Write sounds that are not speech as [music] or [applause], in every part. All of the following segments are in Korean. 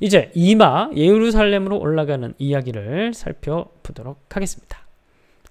이제 이마 예루살렘으로 올라가는 이야기를 살펴보도록 하겠습니다.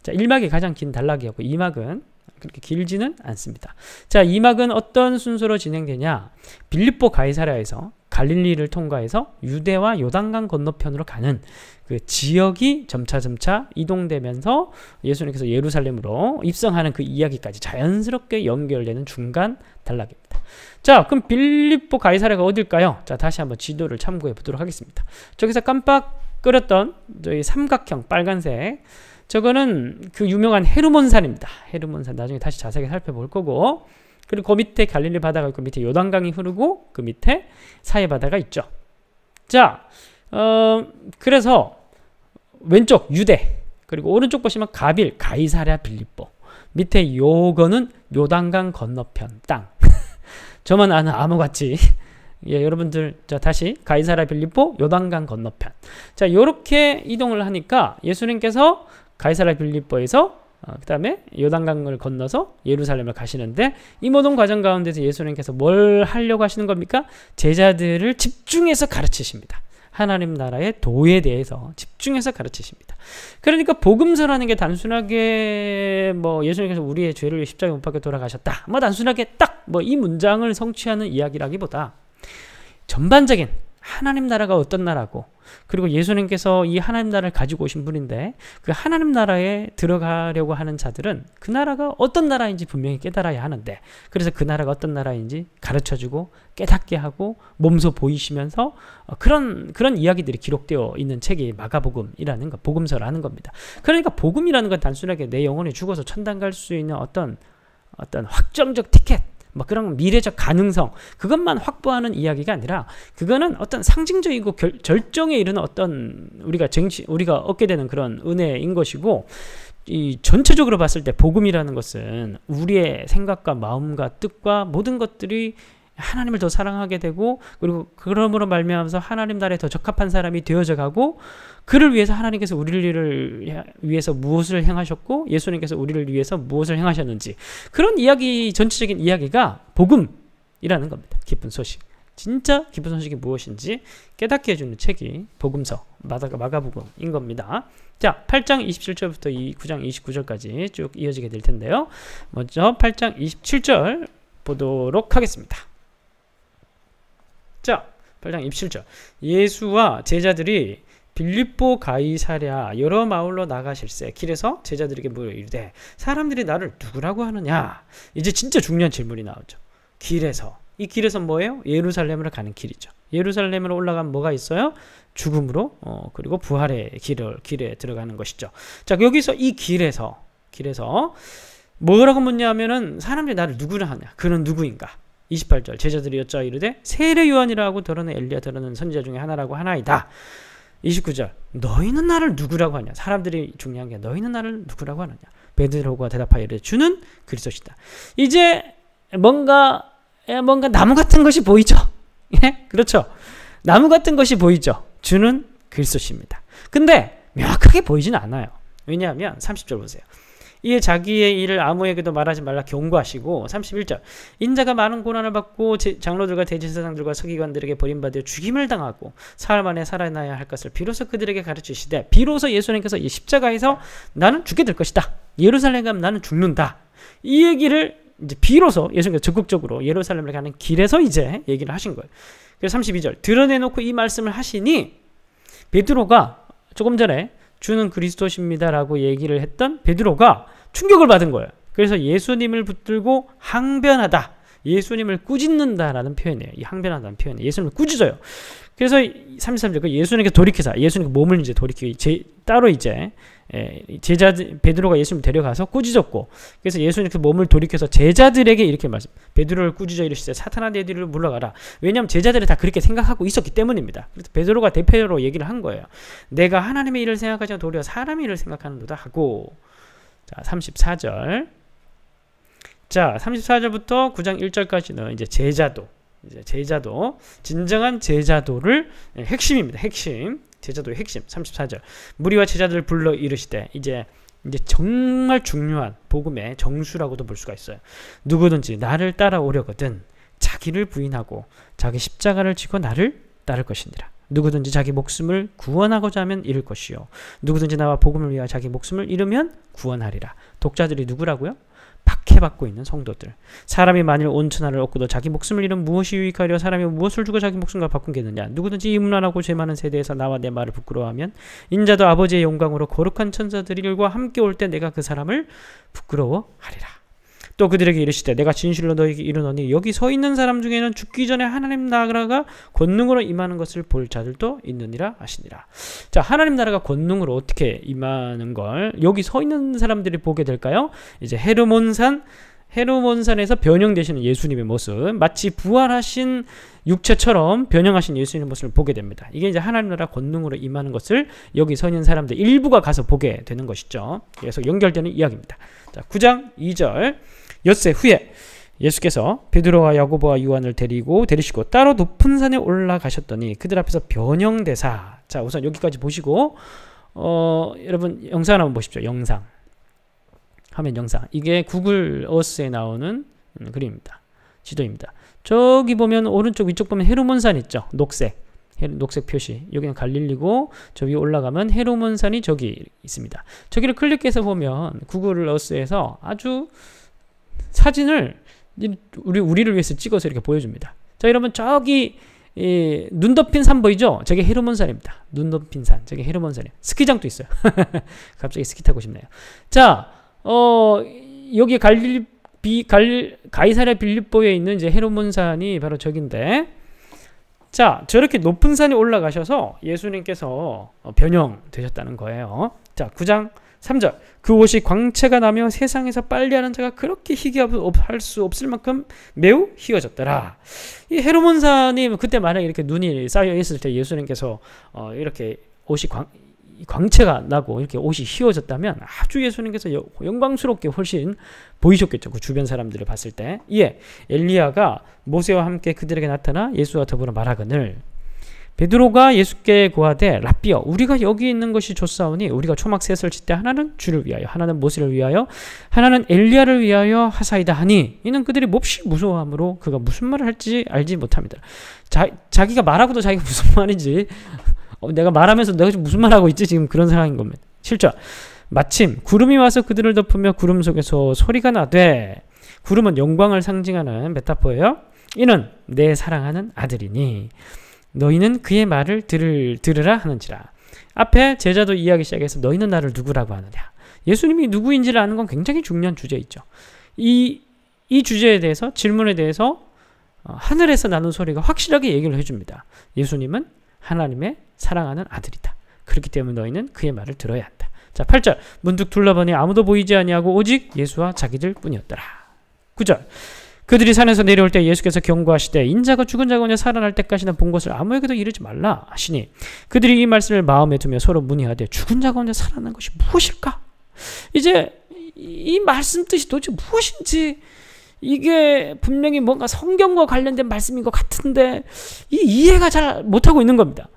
자, 1막이 가장 긴 단락이었고 2막은 그렇게 길지는 않습니다. 자, 2막은 어떤 순서로 진행되냐? 빌립보 가이사랴에서 갈릴리를 통과해서 유대와 요단강 건너편으로 가는 그 지역이 점차점차 이동되면서 예수님께서 예루살렘으로 입성하는 그 이야기까지 자연스럽게 연결되는 중간 단락입니다. 자, 그럼 빌립보 가이사랴가 어딜까요? 자, 다시 한번 지도를 참고해 보도록 하겠습니다. 저기서 깜빡 끓였던 저희 삼각형 빨간색 저거는 그 유명한 헤르몬산입니다. 헤르몬산 나중에 다시 자세하게 살펴볼 거고 그리고 그 밑에 갈릴리 바다가 있고 밑에 요단강이 흐르고 그 밑에 사해 바다가 있죠. 자, 어, 그래서 왼쪽 유대 그리고 오른쪽 보시면 가빌, 가이사랴, 빌립보 밑에 요거는 요단강 건너편 땅. [laughs] 저만 아는 암호같이 [laughs] 예, 여러분들 자 다시 가이사라 빌립보 요단강 건너편. 자, 요렇게 이동을 하니까 예수님께서 가이사라 빌립보에서 어, 그 다음에 요단강을 건너서 예루살렘을 가시는데 이 모든 과정 가운데서 예수님께서 뭘 하려고 하시는 겁니까? 제자들을 집중해서 가르치십니다. 하나님 나라의 도에 대해서 집중해서 가르치십니다. 그러니까 복음서라는 게 단순하게 뭐 예수님께서 우리의 죄를 십자가에 못 박혀 돌아가셨다. 뭐 단순하게 딱 뭐 이 문장을 성취하는 이야기라기보다 전반적인 하나님 나라가 어떤 나라고 그리고 예수님께서 이 하나님 나라를 가지고 오신 분인데 그 하나님 나라에 들어가려고 하는 자들은 그 나라가 어떤 나라인지 분명히 깨달아야 하는데 그래서 그 나라가 어떤 나라인지 가르쳐주고 깨닫게 하고 몸소 보이시면서 어, 그런 그런 이야기들이 기록되어 있는 책이 마가복음이라는 거 복음서라는 겁니다. 그러니까 복음이라는 건 단순하게 내 영혼이 죽어서 천당 갈 수 있는 어떤 어떤 확정적 티켓 막 그런 미래적 가능성 그것만 확보하는 이야기가 아니라 그거는 어떤 상징적이고 결, 절정에 이르는 어떤 우리가 쟁취 우리가 얻게 되는 그런 은혜인 것이고 이 전체적으로 봤을 때 복음이라는 것은 우리의 생각과 마음과 뜻과 모든 것들이 하나님을 더 사랑하게 되고 그리고 그러므로 말미암아서 하나님 나라에 더 적합한 사람이 되어져 가고 그를 위해서 하나님께서 우리를 위해서 무엇을 행하셨고 예수님께서 우리를 위해서 무엇을 행하셨는지 그런 이야기 전체적인 이야기가 복음이라는 겁니다. 기쁜 소식. 진짜 기쁜 소식이 무엇인지 깨닫게 해주는 책이 복음서 마가복음인 겁니다. 자, 8장 27절부터 9장 29절까지 쭉 이어지게 될 텐데요. 먼저 8장 27절 보도록 하겠습니다. 자, 8장 27절. 예수와 제자들이 빌립보 가이사랴 여러 마을로 나가실세 길에서 제자들에게 물이르되 사람들이 나를 누구라고 하느냐 이제 진짜 중요한 질문이 나오죠 길에서 이 길에서 뭐예요? 예루살렘으로 가는 길이죠 예루살렘으로 올라가 뭐가 있어요? 죽음으로 어, 그리고 부활의 길을 길에 들어가는 것이죠 자 여기서 이 길에서 길에서 뭐라고 묻냐면은 사람들이 나를 누구라 하냐 그는 누구인가 28절 제자들이 여자 이르되 세례 요한이라고 들어낸 엘리야 들어낸 선지자 중에 하나라고 하나이다. 29절 너희는 나를 누구라고 하냐 사람들이 중요한 게 너희는 나를 누구라고 하느냐 베드로가 대답하여 이르되 주는 그리스도시다. 이제 뭔가 예, 뭔가 나무 같은 것이 보이죠. [laughs] 예? 그렇죠. 나무 같은 것이 보이죠. 주는 그리스도십니다. 근데 명확하게 보이진 않아요. 왜냐하면 30절 보세요. 이에 자기의 일을 아무에게도 말하지 말라 경고하시고 31절 인자가 많은 고난을 받고 장로들과 대제사장들과 서기관들에게 버림받아 죽임을 당하고 사흘 만에 살아나야 할 것을 비로소 그들에게 가르치시되 비로소 예수님께서 이 십자가에서 나는 죽게 될 것이다. 예루살렘 가면 나는 죽는다. 이 얘기를 이제 비로소 예수님께서 적극적으로 예루살렘을 가는 길에서 이제 얘기를 하신 거예요. 그래서 32절 드러내놓고 이 말씀을 하시니 베드로가 조금 전에 주는 그리스도십니다라고 얘기를 했던 베드로가 충격을 받은 거예요. 그래서 예수님을 붙들고 항변하다. 예수님을 꾸짖는다라는 표현이에요. 이 항변한다는 표현 예수님을 꾸짖어요. 그래서 33절 그 예수님께 돌이키자. 예수님 몸을 이제 돌이키고 제, 따로 이제 예, 제자 베드로가 예수님 데려가서 꾸짖었고 그래서 예수님께서 그 몸을 돌이켜서 제자들에게 이렇게 말씀 베드로를 꾸짖어 이르시되 사탄아 내 뒤를 물러가라 왜냐하면 제자들이 다 그렇게 생각하고 있었기 때문입니다 그래서 베드로가 대표로 얘기를 한 거예요 내가 하나님의 일을 생각하지 않고 도리어 사람의 일을 생각하는도다 하고 자 34절 자 34절부터 9장 1절까지는 이제 제자도 이제 제자도 진정한 제자도를 예, 핵심입니다 핵심 제자도의 핵심 34절 무리와 제자들을 불러 이르시되 이제 이제 정말 중요한 복음의 정수라고도 볼 수가 있어요. 누구든지 나를 따라오려거든 자기를 부인하고 자기 십자가를 지고 나를 따를 것이니라. 누구든지 자기 목숨을 구원하고자 하면 잃을 것이요. 누구든지 나와 복음을 위하여 자기 목숨을 잃으면 구원하리라. 독자들이 누구라고요? 박해받고 있는 성도들 사람이 만일 온 천하를 얻고도 자기 목숨을 잃은 무엇이 유익하려 사람이 무엇을 주고 자기 목숨과 바꾼겠느냐 누구든지 이문란하고 죄 많은 세대에서 나와 내 말을 부끄러워하면 인자도 아버지의 영광으로 거룩한 천사들과 함께 올 때 내가 그 사람을 부끄러워하리라 또 그들에게 이르시되 내가 진실로 너에게 희 이르노니 여기 서 있는 사람 중에는 죽기 전에 하나님 나라가 권능으로 임하는 것을 볼 자들도 있느니라 하시니라. 자, 하나님 나라가 권능으로 어떻게 임하는 걸 여기 서 있는 사람들이 보게 될까요? 이제 헤르몬산 헤르몬산에서 변형되시는 예수님의 모습 마치 부활하신 육체처럼 변형하신 예수님의 모습을 보게 됩니다. 이게 이제 하나님 나라 권능으로 임하는 것을 여기 서 있는 사람들 일부가 가서 보게 되는 것이죠. 계속 연결되는 이야기입니다. 자, 9장 2절 엿새 후에 예수께서 베드로와 야고보와 유한을 데리고 데리시고 따로 높은 산에 올라가셨더니 그들 앞에서 변형대사 자 우선 여기까지 보시고 어 여러분 영상 한번 보십시오. 영상 화면 영상. 이게 구글 어스에 나오는 음, 그림입니다. 지도입니다. 저기 보면 오른쪽 위쪽 보면 헤르몬산 있죠. 녹색. 녹색 표시. 여기는 갈릴리고 저 위에 올라가면 헤르몬산이 저기 있습니다. 저기를 클릭해서 보면 구글 어스에서 아주 사진을 우리, 우리를 위해서 찍어서 이렇게 보여줍니다. 자 여러분 저기 이, 눈 덮인 산 보이죠? 저게 헤르몬산입니다. 눈 덮인 산. 저게 헤르몬산이에요. 스키장도 있어요. [laughs] 갑자기 스키 타고 싶네요. 자, 어 여기 갈리 비, 갈, 가이사랴 빌립보에 있는 이제 헤로몬산이 바로 저긴데 자 저렇게 높은 산에 올라가셔서 예수님께서 어, 변형되셨다는 거예요 자 9장 3절 그 옷이 광채가 나며 세상에서 빨리하는 자가 그렇게 희귀할 수 없을 만큼 매우 희어졌더라 이 헤로몬산이 뭐 그때 만약 이렇게 눈이 쌓여 있을 때 예수님께서 어, 이렇게 옷이 광, 광채가 나고 이렇게 옷이 휘어졌다면 아주 예수님께서 영광스럽게 훨씬 보이셨겠죠. 그 주변 사람들을 봤을 때. 예, 엘리야가 모세와 함께 그들에게 나타나 예수와 더불어 말하거늘 베드로가 예수께 고하되 라비어 우리가 여기 있는 것이 좋사오니 우리가 초막 셋을 짓때 하나는 주를 위하여 하나는 모세를 위하여 하나는 엘리야를 위하여 하사이다 하니 이는 그들이 몹시 무서워함으로 그가 무슨 말을 할지 알지 못합니다. 자, 자기가 말하고도 자기가 [laughs] 무슨 말인지 어, 내가 말하면서 내가 무슨 말하고 있지? 지금 그런 상황인 겁니다. 7절. 마침 구름이 와서 그들을 덮으며 구름 속에서 소리가 나되 구름은 영광을 상징하는 메타포예요. 이는 내 사랑하는 아들이니 너희는 그의 말을 들을, 들으라 하는지라. 앞에 제자도 이야기 시작해서 너희는 나를 누구라고 하느냐. 예수님이 누구인지를 아는 건 굉장히 중요한 주제있죠. 이, 이 주제에 대해서, 질문에 대해서 어, 하늘에서 나는 소리가 확실하게 얘기를 해줍니다. 예수님은 하나님의 사랑하는 아들이다. 그렇기 때문에 너희는 그의 말을 들어야 한다. 자, 8절. 문득 둘러보니 아무도 보이지 아니하고 오직 예수와 자기들 뿐이었더라. 9절. 그들이 산에서 내려올 때 예수께서 경고하시되 인자가 죽은 자가 오냐 살아날 때까지는 본 것을 아무에게도 이르지 말라 하시니 그들이 이 말씀을 마음에 두며 서로 문의하되 죽은 자가 오냐 살아난 것이 무엇일까? 이제 이 말씀 뜻이 도대체 무엇인지 이게 분명히 뭔가 성경과 관련된 말씀인 것 같은데 이 이해가 잘 못하고 있는 겁니다.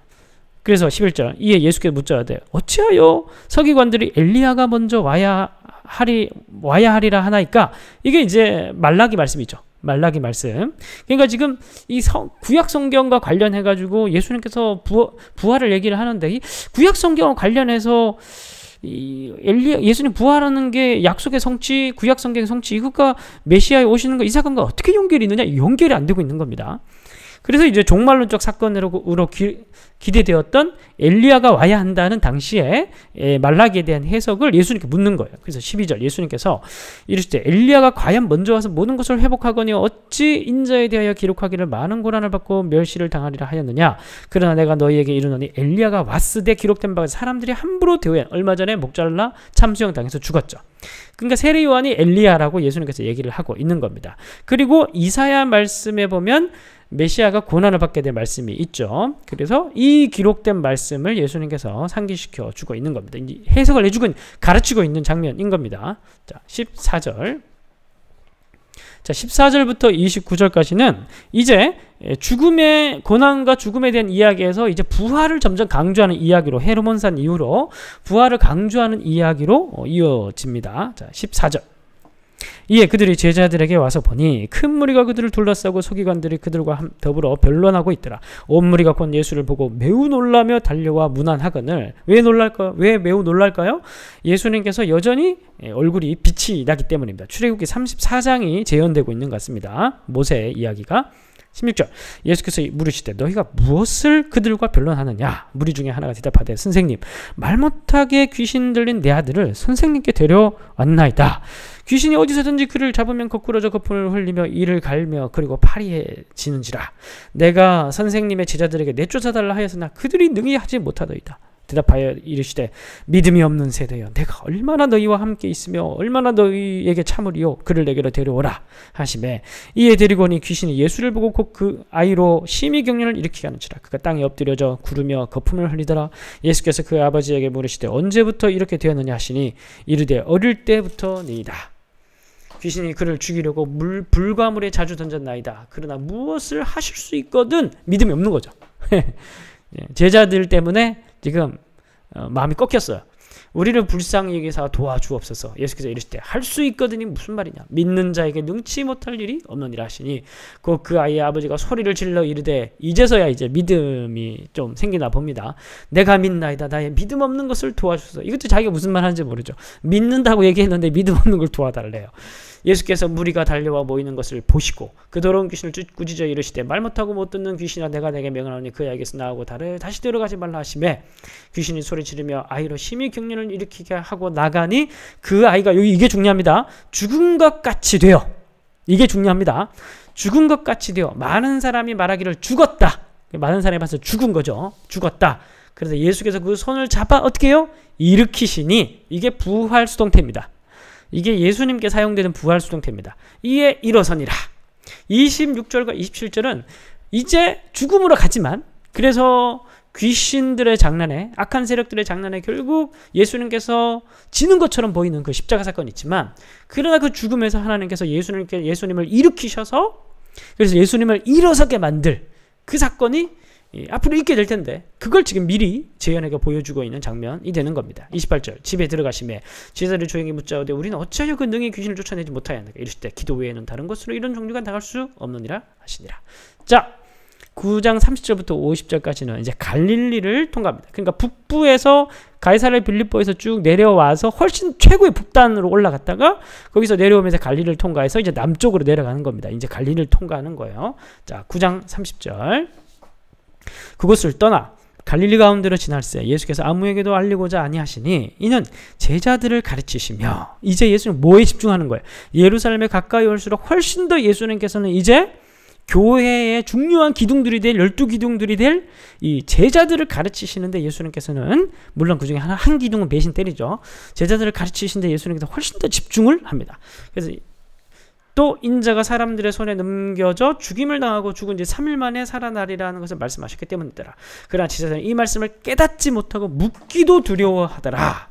그래서 11절 이에 예수께 묻자하 어찌하여 서기관들이 엘리야가 먼저 와야 하리 와야 하리라 하나이까 이게 이제 말라기 말씀이죠. 말라기 말씀. 그러니까 지금 이 성, 구약 성경과 관련해 가지고 예수님께서 부활을 얘기를 하는데 이 구약 성경과 관련해서 이 엘리 예수님 부활하는 게 약속의 성취, 구약 성경의 성취, 이 그가 메시아에 오시는 거 이 사건과 어떻게 연결이 있느냐? 연결이 안 되고 있는 겁니다. 그래서 이제 종말론적 사건으로 기, 기대되었던 엘리야가 와야 한다는 당시에 예, 말라기에 대한 해석을 예수님께 묻는 거예요. 그래서 12절 예수님께서 이르시되 엘리야가 과연 먼저 와서 모든 것을 회복하거니 어찌 인자에 대하여 기록하기를 많은 고난을 받고 멸시를 당하리라 하였느냐 그러나 내가 너희에게 이르노니 엘리야가 왔으되 기록된 바가 사람들이 함부로 대우해 얼마 전에 목잘라 참수형 당해서 죽었죠. 그러니까 세례 요한이 엘리야라고 예수님께서 얘기를 하고 있는 겁니다. 그리고 이사야 말씀에 보면 메시아가 고난을 받게 될 말씀이 있죠. 그래서 이 기록된 말씀을 예수님께서 상기시켜 주고 있는 겁니다. 해석을 해주고 가르치고 있는 장면인 겁니다. 자, 14절. 자, 14절부터 29절까지는 이제 예, 죽음의 고난과 죽음에 대한 이야기에서 이제 부활을 점점 강조하는 이야기로 헤르몬산 이후로 부활을 강조하는 이야기로 어, 이어집니다. 자, 14절. 이에 그들이 제자들에게 와서 보니 큰 무리가 그들을 둘러싸고 서기관들이 그들과 더불어 변론하고 있더라. 온 무리가 곧 예수를 보고 매우 놀라며 달려와 문안하거늘 왜 놀랄까? 왜 매우 놀랄까요? 예수님께서 여전히 예, 얼굴이 빛이 나기 때문입니다. 출애굽기 34장이 재현되고 있는 것 같습니다. 모세 이야기가 16절 예수께서 물으시되 너희가 무엇을 그들과 변론하느냐 무리 중에 하나가 대답하되 선생님 말 못하게 귀신 들린 내 아들을 선생님께 데려왔나이다 귀신이 어디서든지 그를 잡으면 거꾸로 저 거품을 흘리며 이를 갈며 그리고 파리해지는지라 내가 선생님의 제자들에게 내쫓아달라 하였으나 그들이 능히 하지 못하더이다. 대답하여 이르시되 믿음이 없는 세대여 내가 얼마나 너희와 함께 있으며 얼마나 너희에게 참으리요 그를 내게로 데려오라 하심에 이에 데리고니 오 귀신이 예수를 보고 곧 그 아이로 심히 경련을 일으키는지라 그가 땅에 엎드려져 구르며 거품을 흘리더라 예수께서 그 아버지에게 물으시되 언제부터 이렇게 되었느냐 하시니 이르되 어릴 때부터 네이다 귀신이 그를 죽이려고 물, 불과물에 자주 던졌나이다. 그러나 무엇을 하실 수 있거든 믿음이 없는 거죠. [laughs] 예, 제자들 때문에 지금 어, 마음이 꺾였어요. 우리를 불쌍히 여기사 도와주옵소서. 예수께서 이르실 때할 수 있거든이 무슨 말이냐? 믿는 자에게 능치 못할 일이 없느니라 하시니 그 아이의 아버지가 소리를 질러 이르되 이제서야 이제 믿음이 좀 생기나 봅니다. 내가 믿나이다. 나의 믿음 없는 것을 도와주소서. 이것도 자기가 무슨 말 하는지 모르죠. 믿는다고 얘기했는데 믿음 없는 걸 도와달래요. 예수께서 무리가 달려와 모이는 것을 보시고 그 더러운 귀신을 꾸짖어 이르시되 말 못하고 못 듣는 귀신아 내가 내게 명하노니 그에게서 나오고 다를 다시 들어가지 말라 하심에 귀신이 소리 지르며 아이로 심히 경련을 일으키게 하고 나가니 그 아이가 여기 이게 중요합니다. 죽은 것 같이 되어 이게 중요합니다. 죽은 것 같이 되어 많은 사람이 말하기를 죽었다. 많은 사람이 봐서 죽은 거죠. 죽었다. 그래서 예수께서 그 손을 잡아 어떻게 해요? 일으키시니 이게 부활 수동태입니다. 이게 예수님께 사용되는 부활수동태입니다. 이에 일어서니라. 26절과 27절은 이제 죽음으로 가지만 그래서 귀신들의 장난에 악한 세력들의 장난에 결국 예수님께서 지는 것처럼 보이는 그 십자가 사건이 있지만 그러나 그 죽음에서 하나님께서 예수님께 예수님을 일으키셔서 그래서 예수님을 일어서게 만들 그 사건이 앞으로 있게 될 텐데 그걸 지금 미리 재현에게 보여주고 있는 장면이 되는 겁니다. 28절 집에 들어가심에 제자를 조용히 묻자오되 우리는 어찌하여 그능의 귀신을 쫓아내지 못하였는가 이럴 때 기도 외에는 다른 것으로 이런 종류가 나갈 수 없느니라 하시니라. 자 9장 30절부터 50절까지는 이제 갈릴리를 통과합니다. 그러니까 북부에서 가이사를 빌립보에서 쭉 내려와서 훨씬 최고의 북단으로 올라갔다가 거기서 내려오면서 갈릴리를 통과해서 이제 남쪽으로 내려가는 겁니다. 이제 갈릴리를 통과하는 거예요. 자, 9장 30절. 그곳을 떠나 갈릴리 가운데로 지날세 예수께서 아무에게도 알리고자 아니하시니 이는 제자들을 가르치시며 이제 예수는 뭐에 집중하는 거예요? 예루살렘에 가까이 올수록 훨씬 더 예수님께서는 이제 교회의 중요한 기둥들이 될 열두 기둥들이 될 이 제자들을 가르치시는데 예수님께서는 물론 그 중에 하나 한 기둥은 배신 때리죠 제자들을 가르치시는데 예수님께서 훨씬 더 집중을 합니다. 그래서 또 인자가 사람들의 손에 넘겨져 죽임을 당하고 죽은 지 3일 만에 살아나리라는 것을 말씀하셨기 때문이더라. 그러나 지사장이 이 말씀을 깨닫지 못하고 묻기도 두려워하더라.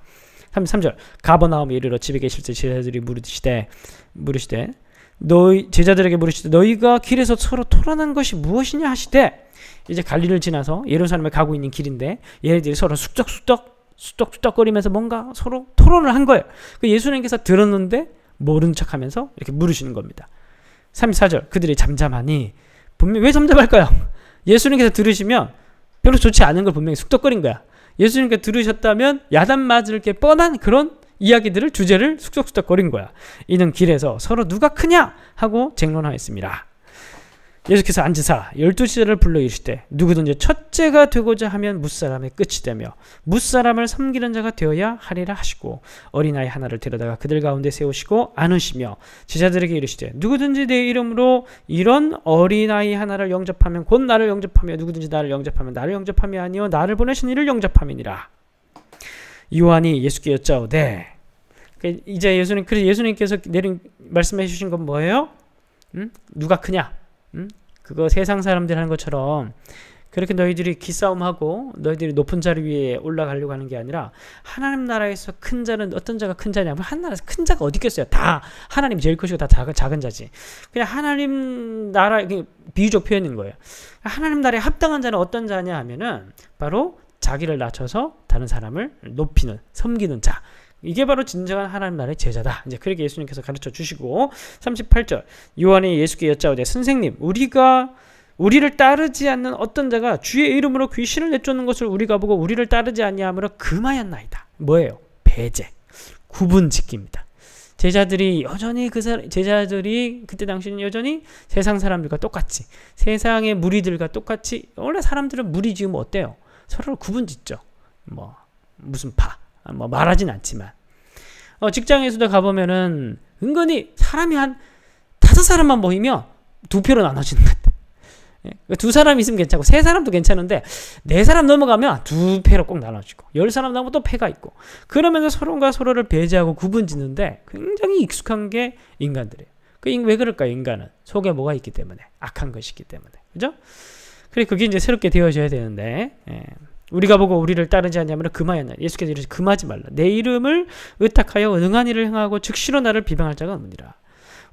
33절 가버나움 이르러 집에 계실 때 제자들이 물으시되 물으시되 너희 제자들에게 물으시되 너희가 길에서 서로 토론한 것이 무엇이냐 하시되 이제 갈리를 지나서 예루살렘에 가고 있는 길인데 얘네들이 서로 숙적숙적 숙적숙적거리면서 뭔가 서로 토론을 한 거예요. 그 예수님께서 들었는데 모른 척하면서 이렇게 물으시는 겁니다. 34절 그들이 잠잠하니 분명 왜 잠잠할까요? [laughs] 예수님께서 들으시면 별로 좋지 않은 걸 분명히 숙적거린 거야. 예수님께서 들으셨다면 야단 맞을 게 뻔한 그런 이야기들을 주제를 숙적숙적거린 거야. 이는 길에서 서로 누가 크냐 하고 쟁론하였습니다. 예수께서 앉으사 열두 제자를 불러 이르시되 누구든지 첫째가 되고자 하면 무사람의 끝이 되며 무사람을 섬기는 자가 되어야 하리라 하시고 어린아이 하나를 데려다가 그들 가운데 세우시고 안으시며 제자들에게 이르시되 누구든지 내 이름으로 이런 어린아이 하나를 영접하면 곧 나를 영접하며 누구든지 나를 영접하면 나를 영접함이 아니요 나를 보내신 이를 영접함이니라 요한이 예수께 여짜오되 그 이제 예수님 그래서 예수님께서 내린 말씀해 주신 건 뭐예요? 음? 누가 크냐? 음? 그거 세상 사람들 하는 것처럼 그렇게 너희들이 기싸움하고 너희들이 높은 자리 위에 올라가려고 하는 게 아니라 하나님 나라에서 큰 자는 어떤 자가 큰 자냐면 하나 나라에서 큰 자가 어디 있겠어요? 다 하나님 제일 크시고 다 작은, 작은 자지. 그냥 하나님 나라 비유적 표현인 거예요. 하나님 나라에 합당한 자는 어떤 자냐 하면은 바로 자기를 낮춰서 다른 사람을 높이는 섬기는 자. 이게 바로 진정한 하나님 나라의 제자다. 이제 그렇게 예수님께서 가르쳐 주시고 38절 요한이 예수께 여짜오되 선생님 우리가 우리를 따르지 않는 어떤 자가 주의 이름으로 귀신을 내쫓는 것을 우리가 보고 우리를 따르지 아니하므로 금하였나이다. 뭐예요? 배제, 구분짓기입니다. 제자들이 여전히 그 사, 제자들이 그때 당시는 여전히 세상 사람들과 똑같이 세상의 무리들과 똑같이 원래 사람들은 무리 지으면 어때요? 서로를 구분짓죠. 뭐 무슨 파, 아, 뭐 말하진 않지만 어, 직장에서도 가보면은 은근히 사람이 한 다섯 사람만 모이면 두 표로 나눠지는 것 같아. 예, 그러니까 두 사람 있으면 괜찮고 세 사람도 괜찮은데 네 사람 넘어가면 두 패로 꼭 나눠지고 열 사람 넘으면 또 패가 있고 그러면서 서로가 서로를 배제하고 구분짓는데 굉장히 익숙한 게 인간들이에요. 그 왜 그럴까요? 인간은 속에 뭐가 있기 때문에 악한 것이기 있 때문에 그죠? 그래 그게 이제 새롭게 되어져야 되는데 예. 우리가 보고 우리를 따르지 않냐면 금하였나 예수께서 이르시 금하지 말라 내 이름을 의탁하여 응한 일을 행하고 즉시로 나를 비방할 자가 없느니라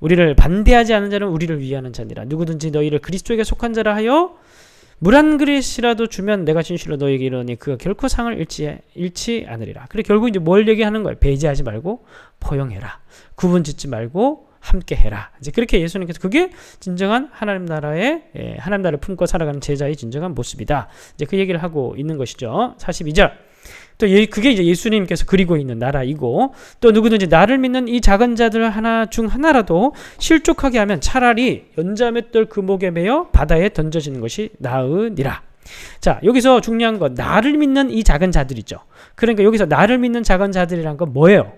우리를 반대하지 않은 자는 우리를 위하는 자니라 누구든지 너희를 그리스도에게 속한 자라 하여 물 한 그릇이라도 주면 내가 진실로 너희에게 이러니 그가 결코 상을 잃지, 잃지 않으리라 그래 결국 이제 뭘 얘기하는 거예요 배제하지 말고 포용해라 구분 짓지 말고 함께 해라. 이제 그렇게 예수님께서 그게 진정한 하나님 나라의 예, 하나님 나라를 품고 살아가는 제자의 진정한 모습이다. 이제 그 얘기를 하고 있는 것이죠. 42절. 또 예, 그게 이제 예수님께서 그리고 있는 나라이고 또 누구든지 나를 믿는 이 작은 자들 하나 중 하나라도 실족하게 하면 차라리 연자맷돌 그 목에 매어 바다에 던져지는 것이 나으니라. 자 여기서 중요한 건 나를 믿는 이 작은 자들이죠. 그러니까 여기서 나를 믿는 작은 자들이란 건 뭐예요?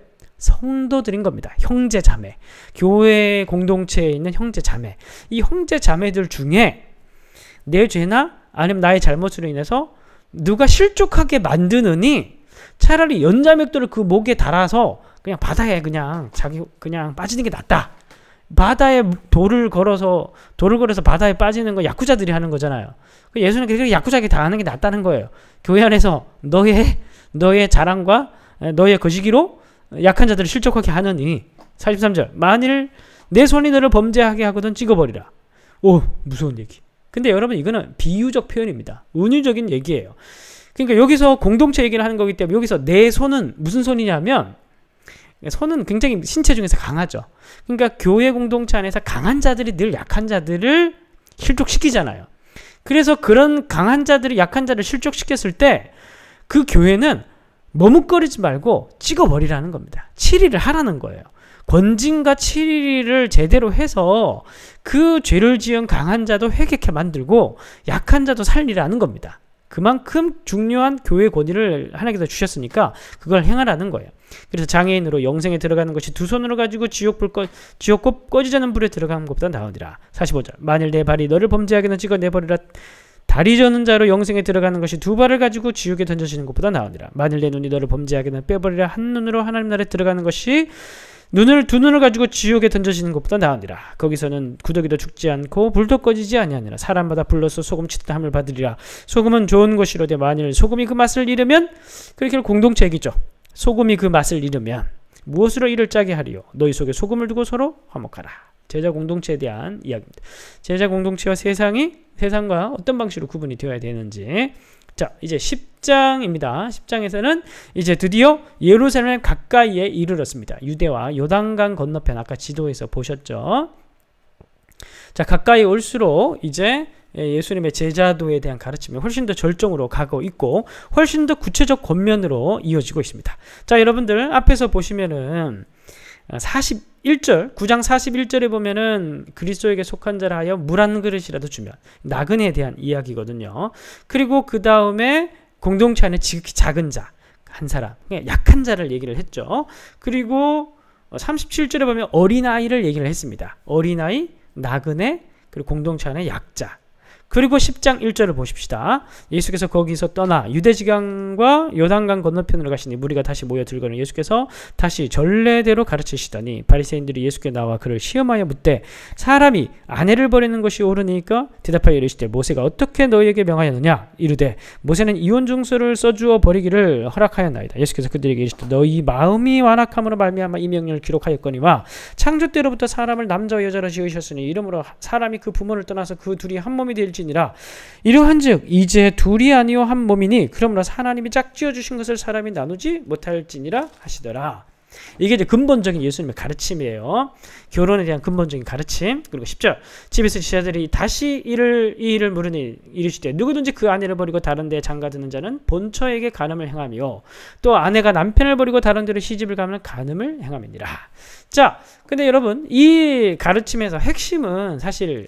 성도들인 겁니다. 형제 자매. 교회 공동체에 있는 형제 자매. 이 형제 자매들 중에 내 죄나 아니면 나의 잘못으로 인해서 누가 실족하게 만드느니 차라리 연자맥도를 그 목에 달아서 그냥 바다에 그냥 자기 그냥 빠지는 게 낫다. 바다에 돌을 걸어서 돌을 걸어서 바다에 빠지는 거 야쿠자들이 하는 거잖아요. 그 예수님께서 야쿠자에게 당하는 게 낫다는 거예요. 교회 안에서 너의 너의 자랑과 너의 거시기로 약한 자들을 실족하게 하느니 43절 만일 내 손이 너를 범죄하게 하거든 찍어버리라 오 무서운 얘기 근데 여러분 이거는 비유적 표현입니다 은유적인 얘기예요 그러니까 여기서 공동체 얘기를 하는 거기 때문에 여기서 내 손은 무슨 손이냐면 손은 굉장히 신체 중에서 강하죠 그러니까 교회 공동체 안에서 강한 자들이 늘 약한 자들을 실족시키잖아요 그래서 그런 강한 자들이 약한 자를 실족시켰을 때 그 교회는 머뭇거리지 말고 찍어버리라는 겁니다. 7일을 하라는 거예요. 권징과 7일을 제대로 해서 그 죄를 지은 강한 자도 회개케 만들고 약한 자도 살리라는 겁니다. 그만큼 중요한 교회 권위를 하나님께서 주셨으니까 그걸 행하라는 거예요. 그래서 장애인으로 영생에 들어가는 것이 두 손으로 가지고 지옥 불 꺼, 지옥 꺼지자는 불에 들어가는 것보다 나으니라. 45절. 만일 내 발이 너를 범죄하게는 찍어 내버리라 다리 저는 자로 영생에 들어가는 것이 두 발을 가지고 지옥에 던져지는 것보다 나으니라. 만일 내 눈이 너를 범죄하게는 빼버리라 한 눈으로 하나님 나라에 들어가는 것이 눈을 두 눈을 가지고 지옥에 던져지는 것보다 나으니라. 거기서는 구더기도 죽지 않고 불도 꺼지지 아니하니라. 사람마다 불러서 소금 치듯함을 받으리라. 소금은 좋은 것이로되 만일 소금이 그 맛을 잃으면 그렇게 공동체 얘기죠. 소금이 그 맛을 잃으면 무엇으로 이를 짜게 하리요? 너희 속에 소금을 두고 서로 화목하라. 제자 공동체에 대한 이야기입니다. 제자 공동체와 세상이 세상과 어떤 방식으로 구분이 되어야 되는지 자 이제 10장입니다. 10장에서는 이제 드디어 예루살렘 가까이에 이르렀습니다. 유대와 요단강 건너편 아까 지도에서 보셨죠. 자 가까이 올수록 이제 예수님의 제자도에 대한 가르침이 훨씬 더 절정으로 가고 있고 훨씬 더 구체적 권면으로 이어지고 있습니다. 자 여러분들 앞에서 보시면은 41절 9장 41절에 보면은 그리스도에게 속한 자라 하여 물 한 그릇이라도 주면 나그네에 대한 이야기거든요. 그리고 그 다음에 공동체 안에 지극히 작은 자 한 사람 약한 자를 얘기를 했죠. 그리고 37절에 보면 어린아이를 얘기를 했습니다. 어린아이, 나그네, 그리고 공동체 안에 약자 그리고 10장 1절을 보십시다. 예수께서 거기서 떠나 유대지경과 요단강 건너편으로 가시니 무리가 다시 모여 들거늘 예수께서 다시 전례대로 가르치시더니 바리새인들이 예수께 나와 그를 시험하여 묻되 사람이 아내를 버리는 것이 옳으니까 대답하여 이르시되 모세가 어떻게 너희에게 명하였느냐 이르되 모세는 이혼 증서를 써주어 버리기를 허락하였나이다. 예수께서 그들에게 이르시되 너희 마음이 완악함으로 말미암아 이 명령을 기록하였거니와 창조 때로부터 사람을 남자와 여자로 지으셨으니 이름으로 사람이 그 부모를 떠나서 그 둘이 한 몸이 될지 것이니라 이러한즉 이제 둘이 아니요 한 몸이니 그러므로 하나님이 짝지어 주신 것을 사람이 나누지 못할지니라 하시더라. 이게 이제 근본적인 예수님의 가르침이에요. 결혼에 대한 근본적인 가르침. 그리고 10절. 집에서 지자들이 다시 이를 이 일을 물으니 이르시되 누구든지 그 아내를 버리고 다른 데 장가 드는 자는 본처에게 간음을 행하며 또 아내가 남편을 버리고 다른 데로 시집을 가면 간음을 행함이니라. 자, 근데 여러분 이 가르침에서 핵심은 사실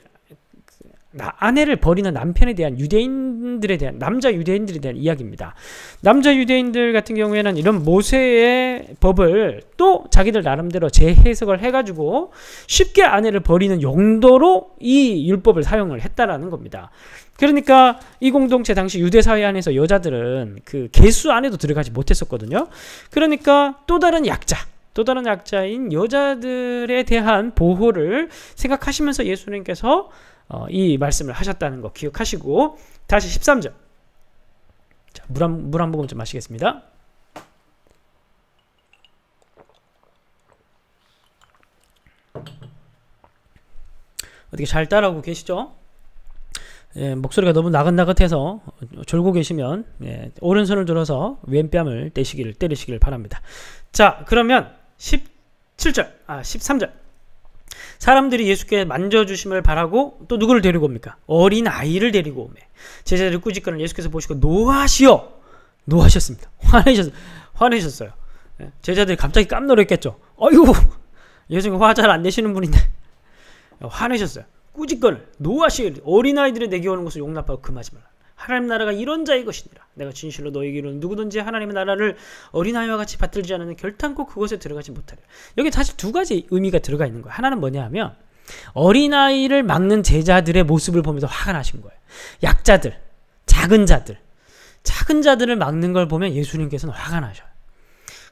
나, 아내를 버리는 남편에 대한 유대인들에 대한 남자 유대인들에 대한 이야기입니다. 남자 유대인들 같은 경우에는 이런 모세의 법을 또 자기들 나름대로 재해석을 해가지고 쉽게 아내를 버리는 용도로 이 율법을 사용을 했다라는 겁니다. 그러니까 이 공동체 당시 유대 사회 안에서 여자들은 그 개수 안에도 들어가지 못했었거든요. 그러니까 또 다른 약자 또 다른 약자인 여자들에 대한 보호를 생각하시면서 예수님께서 어, 이 말씀을 하셨다는 거 기억하시고 다시 13절 물한 물한 모금 좀 마시겠습니다. 어떻게 잘 따라오고 계시죠? 예, 목소리가 너무 나긋나긋해서 졸고 계시면 예, 오른손을 들어서 왼뺨을 떼시기를 때리시기를 바랍니다. 자, 그러면 17절, 아 13절 사람들이 예수께 만져주심을 바라고 또 누구를 데리고 옵니까? 어린 아이를 데리고 오매. 제자들이 그 꾸짖거늘 예수께서 보시고 노하시어 노하셨습니다. [laughs] 화내셨 화내셨어요. 예, 제자들이 갑자기 깜놀했겠죠. 어이구 예수님 화 잘 안 내시는 분인데 [laughs] 화내셨어요. 꾸짖거늘 노하시어 어린 아이들의 내게 오는 것을 용납하고 금하지 그 말라. 하나님 나라가 이런 자의 것이니라. 내가 진실로 너희기로는 누구든지 하나님의 나라를 어린아이와 같이 받들지 않으면 결탄코 그곳에 들어가지 못하리라. 여기 사실 두 가지 의미가 들어가 있는 거예요. 하나는 뭐냐 하면 어린아이를 막는 제자들의 모습을 보면서 화가 나신 거예요. 약자들, 작은 자들, 작은 자들을 막는 걸 보면 예수님께서는 화가 나셔.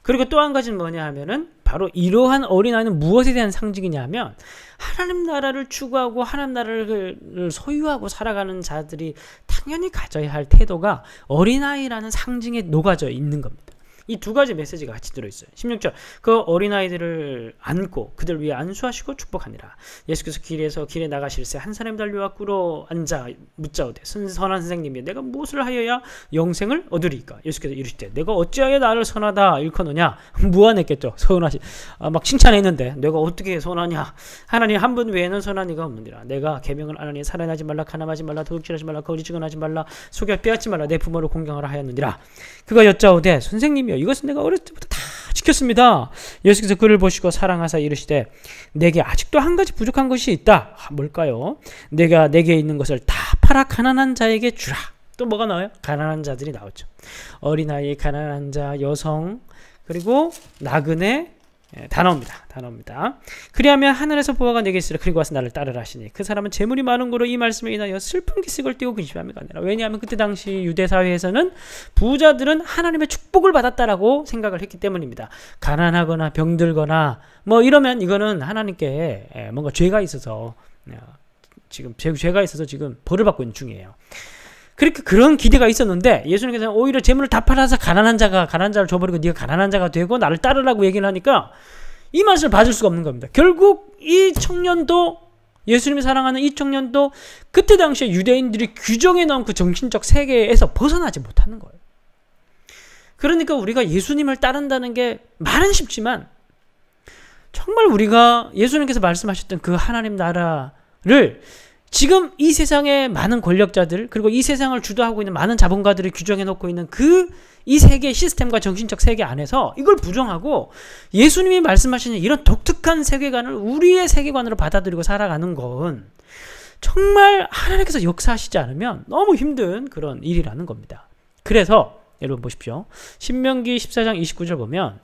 그리고 또 한 가지는 뭐냐 하면은 바로 이러한 어린아이는 무엇에 대한 상징이냐 하면 하나님 나라를 추구하고 하나님 나라를 소유하고 살아가는 자들이 당연히 가져야 할 태도가 어린아이라는 상징에 녹아져 있는 겁니다. 이두 가지 메시지가 같이 들어있어요. 16절 그 어린아이들을 안고 그들 위해 안수하시고 축복하니라. 예수께서 길에서 길에 나가실새 한 사람이 달려와 꿇어 앉아 묻자오되 선한 선생님이 내가 무엇을 하여야 영생을 얻으리까? 예수께서 이르시되 내가 어찌하여 나를 선하다 일컫느냐? [laughs] 무안했겠죠. 서운하시 아, 막 칭찬했는데 내가 어떻게 선하냐? 하나님 한 분 외에는 선한 이가 없느니라. 내가 계명을 안하니 살인하지 말라 가늠하지 말라 도둑질하지 말라 거짓 증언하지 말라 속여 빼앗지 말라 내 부모를 공경하라 하였느니라. 그가 여짜오되 선생님이 말씀이요 이것은 내가 어렸을 때부터 다 지켰습니다. 예수께서 그를 보시고 사랑하사 이르시되 내게 아직도 한 가지 부족한 것이 있다. 아, 뭘까요? 내가 내게 있는 것을 다 팔아 가난한 자에게 주라. 또 뭐가 나와요? 가난한 자들이 나오죠. 어린아이, 가난한 자, 여성, 그리고 나그네, 단어입니다. 예, 단어입니다. 그리하면 하늘에서 보아가 내게 있으라 그리고 와서 나를 따르라 하시니 그 사람은 재물이 많은 거로 이 말씀에 인하여 슬픈 기색을 띄고 근심함이 가니라. 왜냐하면 그때 당시 유대 사회에서는 부자들은 하나님의 축복을 받았다라고 생각을 했기 때문입니다. 가난하거나 병들거나 뭐 이러면 이거는 하나님께 예, 뭔가 죄가 있어서 어, 지금 죄가 있어서 지금 벌을 받고 있는 중이에요. 그렇게 그런 기대가 있었는데 예수님께서 오히려 재물을 다 팔아서 가난한 자가 가난한 자를 줘버리고 네가 가난한 자가 되고 나를 따르라고 얘기를 하니까 이 맛을 봐줄 수가 없는 겁니다. 결국 이 청년도 예수님이 사랑하는 이 청년도 그때 당시에 유대인들이 규정에넣은그 정신적 세계에서 벗어나지 못하는 거예요. 그러니까 우리가 예수님을 따른다는 게 말은 쉽지만 정말 우리가 예수님께서 말씀하셨던 그 하나님 나라를 지금 이 세상의 많은 권력자들 그리고 이 세상을 주도하고 있는 많은 자본가들을 규정해 놓고 있는 그 이 세계 시스템과 정신적 세계 안에서 이걸 부정하고 예수님이 말씀하시는 이런 독특한 세계관을 우리의 세계관으로 받아들이고 살아가는 건 정말 하나님께서 역사하시지 않으면 너무 힘든 그런 일이라는 겁니다. 그래서 여러분 보십시오. 신명기 14장 29절 보면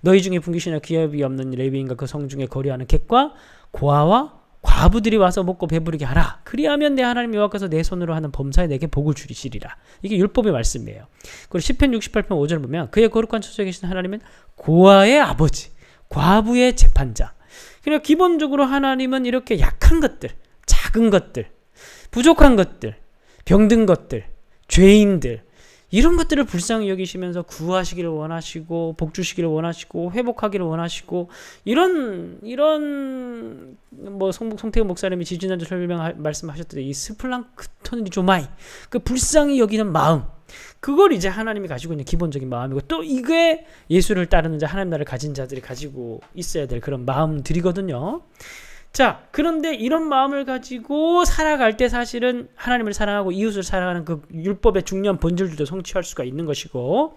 너희 중에 분기시나 기업이 없는 레위인과 그 성중에 거리하는 객과 고아와 과부들이 와서 먹고 배부르게 하라. 그리하면 내 하나님 여호와께서 내 손으로 하는 범사에 내게 복을 주리시리라. 이게 율법의 말씀이에요. 그리고 시편 68편 5절 보면 그의 거룩한 처소에 계신 하나님은 고아의 아버지, 과부의 재판자. 그러 그러니까 기본적으로 하나님은 이렇게 약한 것들, 작은 것들, 부족한 것들, 병든 것들, 죄인들, 이런 것들을 불쌍히 여기시면서 구하시기를 원하시고 복주시기를 원하시고 회복하기를 원하시고 이런 이런 뭐 송, 송태근 목사님이 지지난주 설명 말씀하셨듯이 이 스플랑크톤 리조마이 그 불쌍히 여기는 마음 그걸 이제 하나님이 가지고 있는 기본적인 마음이고 또 이게 예수를 따르는 자 하나님 나를 가진 자들이 가지고 있어야 될 그런 마음들이거든요. 자, 그런데 이런 마음을 가지고 살아갈 때 사실은 하나님을 사랑하고 이웃을 사랑하는 그 율법의 중요한 본질들도 성취할 수가 있는 것이고,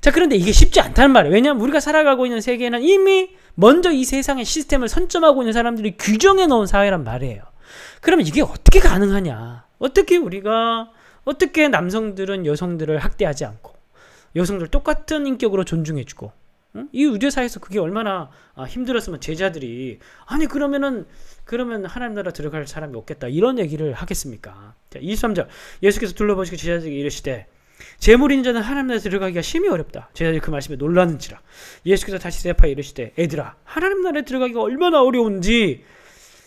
자, 그런데 이게 쉽지 않단 말이에요. 왜냐하면 우리가 살아가고 있는 세계는 이미 먼저 이 세상의 시스템을 선점하고 있는 사람들이 규정해 놓은 사회란 말이에요. 그러면 이게 어떻게 가능하냐? 어떻게 우리가, 어떻게 남성들은 여성들을 학대하지 않고, 여성들 똑같은 인격으로 존중해주고, 응? 이 유대사에서 그게 얼마나 아, 힘들었으면 제자들이 아니 그러면은 그러면 하나님 나라 들어갈 사람이 없겠다 이런 얘기를 하겠습니까? 자, 23절 예수께서 둘러보시고 제자들에게 이르시되 재물인 자는 하나님 나라에 들어가기가 심히 어렵다. 제자들이 그 말씀에 놀랐는지라 예수께서 다시 대파 이르시되 애들아 하나님 나라에 들어가기가 얼마나 어려운지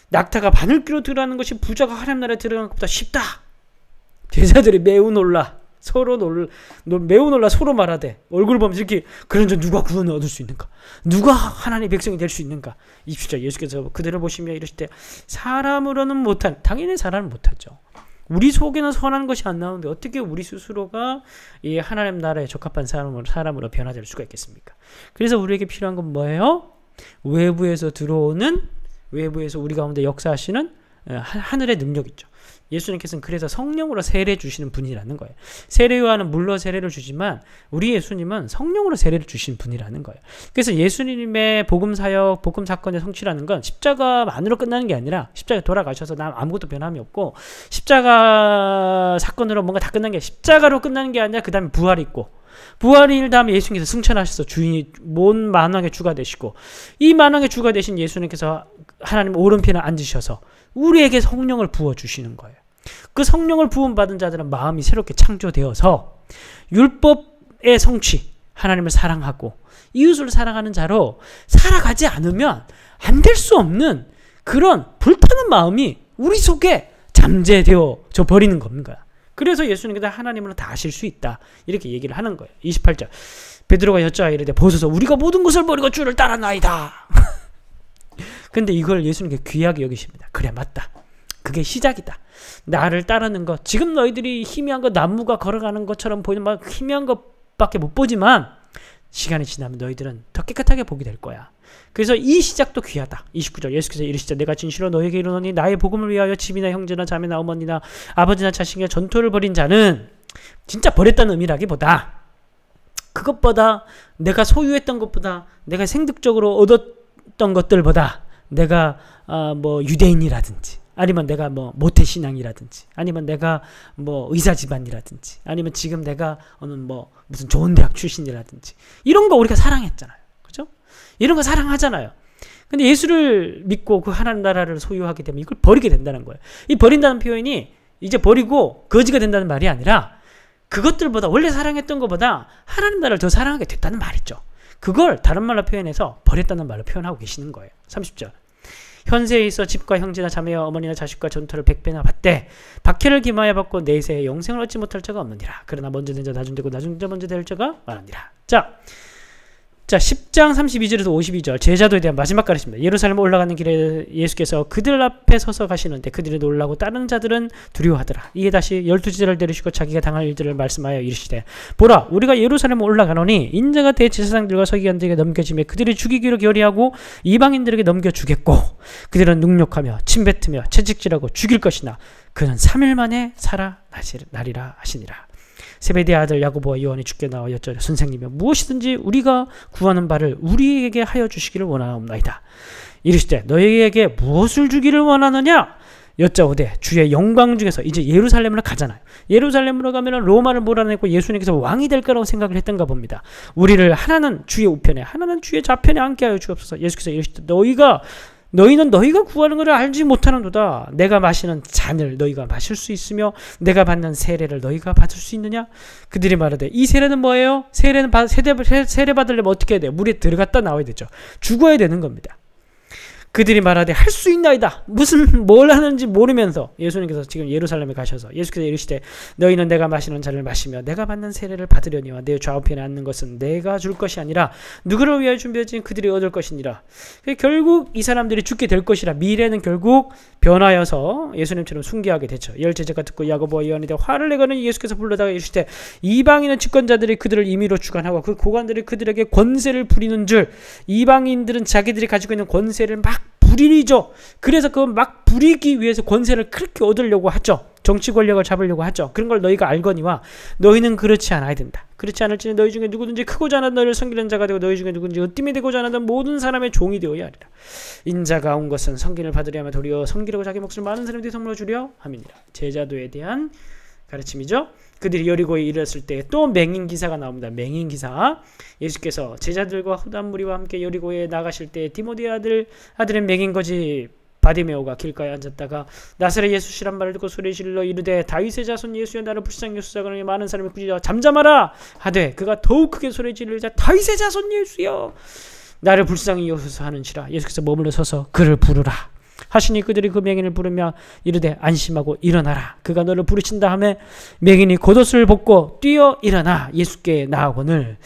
낙타가 바늘귀로 들어가는 것이 부자가 하나님 나라에 들어가는 것보다 쉽다. 제자들이 매우 놀라 서로 놀, 놀 매우 놀라 서로 말하되 얼굴 보면 이렇게 그런 자 누가 구원을 얻을 수 있는가? 누가 하나님의 백성이 될 수 있는가? 입시자 예수께서 그대로 보시며 이러실 때 사람으로는 못한 당연히 사람은 못하죠. 우리 속에는 선한 것이 안 나오는데 어떻게 우리 스스로가 이 하나님 나라에 적합한 사람으로, 사람으로 변화될 수가 있겠습니까? 그래서 우리에게 필요한 건 뭐예요? 외부에서 들어오는 외부에서 우리 가운데 역사하시는 어, 하늘의 능력 있죠. 예수님께서는 그래서 성령으로 세례 주시는 분이라는 거예요. 세례 요한은 물로 세례를 주지만 우리 예수님은 성령으로 세례를 주신 분이라는 거예요. 그래서 예수님의 복음 사역, 복음 사건의 성취라는 건 십자가만으로 끝나는 게 아니라 십자가 돌아가셔서 남 아무것도 변함이 없고 십자가 사건으로 뭔가 다 끝난 게 십자가로 끝나는 게 아니라 그다음에 부활이 있고 부활이 일 다음에 예수님께서 승천하셔서 주인이 몬 만왕의 주가 되시고 이 만왕의 주가 되신 예수님께서 하나님 오른편에 앉으셔서 우리에게 성령을 부어 주시는 거예요. 그 성령을 부음 받은 자들은 마음이 새롭게 창조되어서 율법의 성취 하나님을 사랑하고 이웃을 사랑하는 자로 살아가지 않으면 안 될 수 없는 그런 불타는 마음이 우리 속에 잠재되어져 버리는 겁니다. 그래서 예수님께서 하나님으로 다 아실 수 있다. 이렇게 얘기를 하는 거예요. 28절. 베드로가 여자 이르되 보소서 우리가 모든 것을 버리고 주를 따라나이다. [laughs] 근데 이걸 예수님께 귀하게 여기십니다. 그래 맞다. 그게 시작이다. 나를 따르는 것. 지금 너희들이 희미한 것 나무가 걸어가는 것처럼 보이는 막 희미한 것밖에 못 보지만 시간이 지나면 너희들은 더 깨끗하게 보게 될 거야. 그래서 이 시작도 귀하다. 29절 예수께서 이르시자 내가 진실로 너에게 이르노니 나의 복음을 위하여 집이나 형제나 자매나 어머니나 아버지나 자식이나 전투를 벌인 자는 진짜 버렸다는 의미라기보다 그것보다 내가 소유했던 것보다 내가 생득적으로 얻었던 것들보다 내가 어, 뭐 유대인이라든지 아니면 내가 뭐 모태 신앙이라든지 아니면 내가 뭐 의사 집안이라든지 아니면 지금 내가 어느 뭐 무슨 좋은 대학 출신이라든지 이런 거 우리가 사랑했잖아요. 이런 거 사랑하잖아요. 근데 예수를 믿고 그 하나님 나라를 소유하게 되면 이걸 버리게 된다는 거예요. 이 버린다는 표현이 이제 버리고 거지가 된다는 말이 아니라 그것들보다 원래 사랑했던 것보다 하나님 나라를 더 사랑하게 됐다는 말이죠. 그걸 다른 말로 표현해서 버렸다는 말로 표현하고 계시는 거예요. 30절. 현세에 있어 집과 형제나 자매와 어머니나 자식과 전투를 백배나 받되 박해를 기마해 받고 내세에 영생을 얻지 못할 자가 없느니라. 그러나 먼저 된 자 나중 되고 나중 자 먼저 될 자가 많으니라. 자자 10장 32절에서 52절 제자도에 대한 마지막 가르침입니다. 예루살렘 올라가는 길에 예수께서 그들 앞에 서서 가시는데 그들이 놀라고 다른 자들은 두려워하더라. 이에 다시 열두 제자를 데리시고 자기가 당할 일들을 말씀하여 이르시되 보라 우리가 예루살렘 올라가노니 인자가 대제사장들과 서기관들에게 넘겨지며 그들이 죽이기로 결의하고 이방인들에게 넘겨주겠고 그들은 능욕하며 침뱉으며 채찍질하고 죽일 것이나 그는 3일 만에 살아나리라 하시니라. 세베대 아들 야고보와 요한이 죽게 나와 여짜리 선생님이 무엇이든지 우리가 구하는 바를 우리에게 하여 주시기를 원하옵나이다. 이르시되 너희에게 무엇을 주기를 원하느냐? 여자오되 주의 영광 중에서 이제 예루살렘으로 가잖아요. 예루살렘으로 가면 로마를 몰아내고 예수님께서 왕이 될 거라고 생각을 했던가 봅니다. 우리를 하나는 주의 우편에 하나는 주의 좌편에 앉게 하여 주옵소서. 예수께서 이르시되 너희가 너희는 너희가 구하는 것을 알지 못하는도다. 내가 마시는 잔을 너희가 마실 수 있으며 내가 받는 세례를 너희가 받을 수 있느냐? 그들이 말하되 이 세례는 뭐예요? 세례는 세례, 세례 받으려면 어떻게 해야 돼요? 물에 들어갔다 나와야 되죠. 죽어야 되는 겁니다. 그들이 말하되 할 수 있나이다. 무슨 뭘 하는지 모르면서 예수님께서 지금 예루살렘에 가셔서 예수께서 이르시되 너희는 내가 마시는 잔을 마시며 내가 받는 세례를 받으려니와 내 좌우편에 앉는 것은 내가 줄 것이 아니라 누구를 위하여 준비해진 그들이 얻을 것이니라. 결국 이 사람들이 죽게 될 것이라 미래는 결국 변하여서 예수님처럼 순기하게 되죠. 열 제자가 듣고 야고보와 요한이 화를 내거는 예수께서 불러다가 이르시되 이방인은 집권자들이 그들을 임의로 주관하고 그 고관들이 그들에게 권세를 부리는 줄 이방인들은 자기들이 가지고 있는 권세를 막 불이죠. 그래서 그 막 부리기 위해서 권세를 그렇게 얻으려고 하죠. 정치 권력을 잡으려고 하죠. 그런 걸 너희가 알거니와 너희는 그렇지 않아야 된다. 그렇지 않을지는 너희 중에 누구든지 크고자 하는 너희를 섬기는 자가 되고 너희 중에 누구든지 으뜸이 되고자 하는 모든 사람의 종이 되어야 하리라. 인자가 온 것은 성기를 받으려 하며 도리어 섬기려고 자기 몫을 많은 사람들이 선물로 주려 함이니라. 제자도에 대한 가르침이죠. 그들이 여리고에 이르렀을 때 또 맹인 기사가 나옵니다. 맹인 기사. 예수께서 제자들과 후단 무리와 함께 여리고에 나가실 때 디모데 아들 아들은 맹인 거지 바디메오가 길가에 앉았다가 나사렛 예수시란 말을 듣고 소리 질러 이르되 다윗의 자손 예수여 나를 불쌍히 여 수사하니 많은 사람이 굳이어 잠잠하라 하되 그가 더욱 크게 소리 질르자 다윗의 자손 예수여 나를 불쌍히 여수서 하는지라 예수께서 머물러 서서 그를 부르라 하시니 그들이 그 맹인을 부르며 이르되 안심하고 일어나라 그가 너를 부르신다 음에 맹인이 겉옷을 벗고 뛰어 일어나 예수께 나아오늘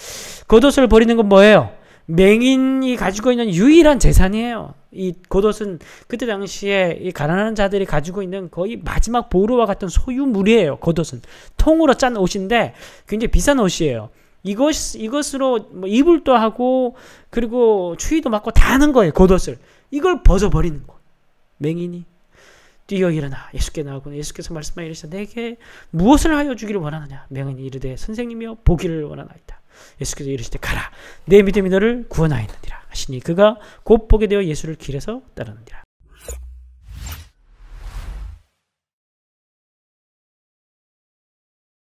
겉옷을 버리는 건 뭐예요? 맹인이 가지고 있는 유일한 재산이에요. 이 겉옷은 그때 당시에 이 가난한 자들이 가지고 있는 거의 마지막 보루와 같은 소유물이에요. 겉옷은 통으로 짠 옷인데 굉장히 비싼 옷이에요. 이것 이것으로 뭐 이불도 하고 그리고 추위도 맞고 다 하는 거예요. 겉옷을 이걸 벗어 버리는 거. 예요 맹인이 뛰어 일어나 예수께 나오고 예수께서 말씀하시되 내게 무엇을 하여 주기를 원하느냐 맹인이 이르되 선생님이여 보기를 원하나이다 예수께서 이르시되 가라 내 믿음이 너를 구원하였느니라 하시니 그가 곧 보게 되어 예수를 길에서 따르느니라